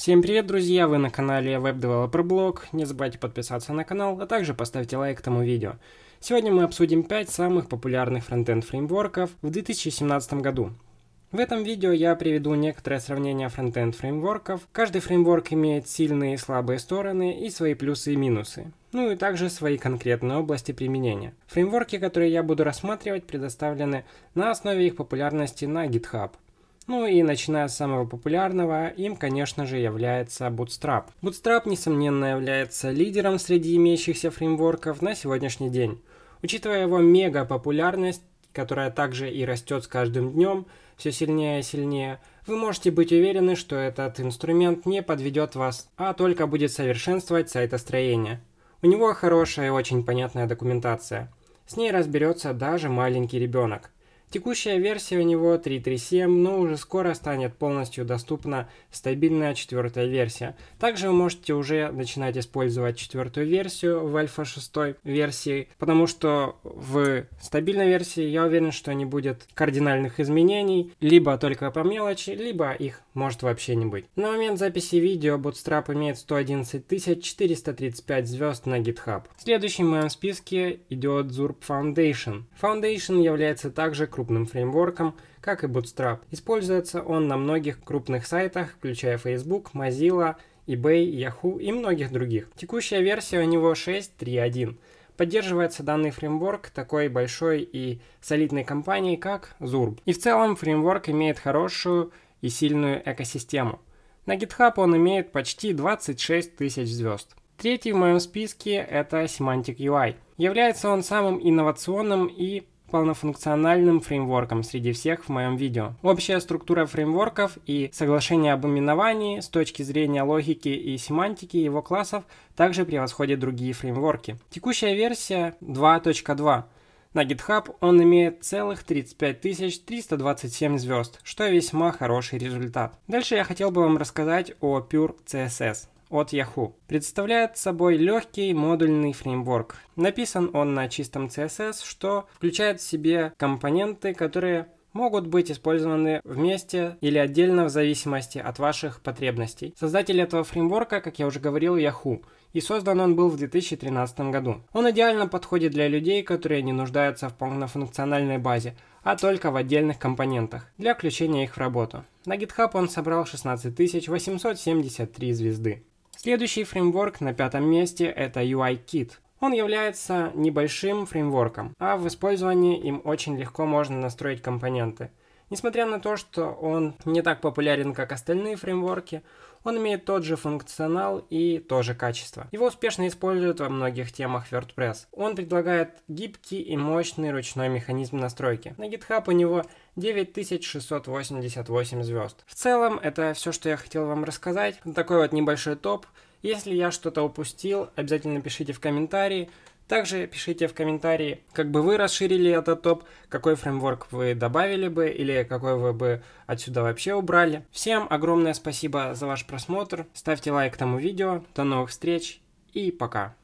Всем привет, друзья! Вы на канале Web Developer Blog. Не забывайте подписаться на канал, а также поставьте лайк тому видео. Сегодня мы обсудим 5 самых популярных фронтенд фреймворков в 2017 году. В этом видео я приведу некоторое сравнение фронтенд фреймворков. Каждый фреймворк имеет сильные и слабые стороны и свои плюсы и минусы. Ну и также свои конкретные области применения. Фреймворки, которые я буду рассматривать, предоставлены на основе их популярности на GitHub. Ну и начиная с самого популярного, им, конечно же, является Bootstrap. Bootstrap, несомненно, является лидером среди имеющихся фреймворков на сегодняшний день. Учитывая его мега популярность, которая также и растет с каждым днем, все сильнее и сильнее, вы можете быть уверены, что этот инструмент не подведет вас, а только будет совершенствовать сайтостроение. У него хорошая и очень понятная документация. С ней разберется даже маленький ребенок. Текущая версия у него 3.3.7, но уже скоро станет полностью доступна стабильная четвертая версия. Также вы можете уже начинать использовать четвертую версию в альфа 6 версии, потому что в стабильной версии я уверен, что не будет кардинальных изменений, либо только по мелочи, либо их может вообще не быть. На момент записи видео Bootstrap имеет 111 435 звезд на GitHub. Следующим в моем списке идет Zurb Foundation. Foundation является также крупным крупным фреймворком, как и Bootstrap. Используется он на многих крупных сайтах, включая Facebook, Mozilla, eBay, Yahoo и многих других. Текущая версия у него 6.3.1. Поддерживается данный фреймворк такой большой и солидной компанией, как Zurb. И в целом фреймворк имеет хорошую и сильную экосистему. На GitHub он имеет почти 26 тысяч звезд. Третий в моем списке это Semantic UI. Является он самым инновационным и полнофункциональным фреймворком среди всех в моем видео. Общая структура фреймворков и соглашение об именовании с точки зрения логики и семантики его классов также превосходит другие фреймворки. Текущая версия 2.2. На GitHub он имеет целых 35 327 звезд, что весьма хороший результат. Дальше я хотел бы вам рассказать о Pure CSS от Yahoo. Представляет собой легкий модульный фреймворк. Написан он на чистом CSS, что включает в себе компоненты, которые могут быть использованы вместе или отдельно в зависимости от ваших потребностей. Создатель этого фреймворка, как я уже говорил, Yahoo, и создан он был в 2013 году. Он идеально подходит для людей, которые не нуждаются в полнофункциональной базе, а только в отдельных компонентах, для включения их в работу. На GitHub он собрал 16873 звезды. Следующий фреймворк на пятом месте это UIKit. Он является небольшим фреймворком, а в использовании им очень легко можно настроить компоненты. Несмотря на то, что он не так популярен, как остальные фреймворки, он имеет тот же функционал и то же качество. Его успешно используют во многих темах WordPress. Он предлагает гибкий и мощный ручной механизм настройки. На GitHub у него 9688 звезд. В целом, это все, что я хотел вам рассказать. Такой вот небольшой топ. Если я что-то упустил, обязательно пишите в комментарии. Также пишите в комментарии, как бы вы расширили этот топ, какой фреймворк вы добавили бы или какой вы бы отсюда вообще убрали. Всем огромное спасибо за ваш просмотр, ставьте лайк тому видео, до новых встреч и пока!